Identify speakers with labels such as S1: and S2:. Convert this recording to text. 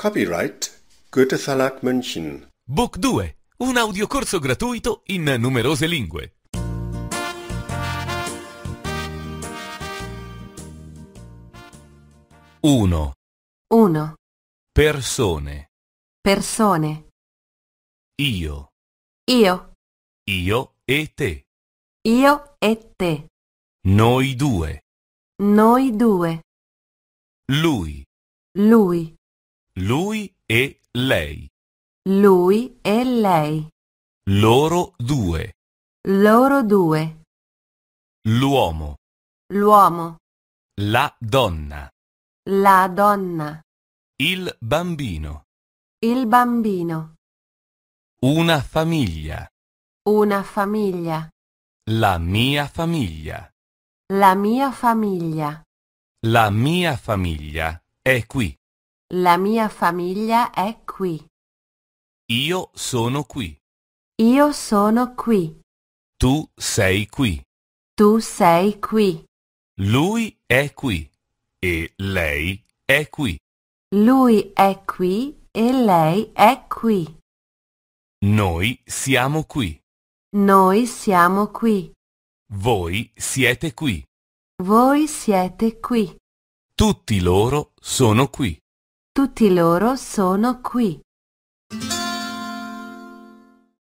S1: Copyright Goethe Salat München.
S2: Book 2. Un audiocorso gratuito in numerose lingue. Uno. Uno. Persone.
S1: Persone. Io. Io.
S2: Io e te.
S1: Io e te.
S2: Noi due.
S1: Noi due. Lui. Lui.
S2: Lui e lei.
S1: Lui e lei.
S2: Loro due.
S1: Loro due.
S2: L'uomo.
S1: L'uomo.
S2: La donna.
S1: La donna.
S2: Il bambino.
S1: Il bambino.
S2: Una famiglia.
S1: Una famiglia.
S2: La mia famiglia.
S1: La mia famiglia.
S2: La mia famiglia è qui.
S1: La mia famiglia è qui.
S2: Io sono qui.
S1: Io sono qui.
S2: Tu sei qui.
S1: Tu sei qui.
S2: Lui è qui. E lei è qui.
S1: Lui è qui e lei è qui.
S2: Noi siamo qui.
S1: Noi siamo qui.
S2: Voi siete qui.
S1: Voi siete qui. Tutti
S2: loro sono qui.
S1: Tutti loro sono qui.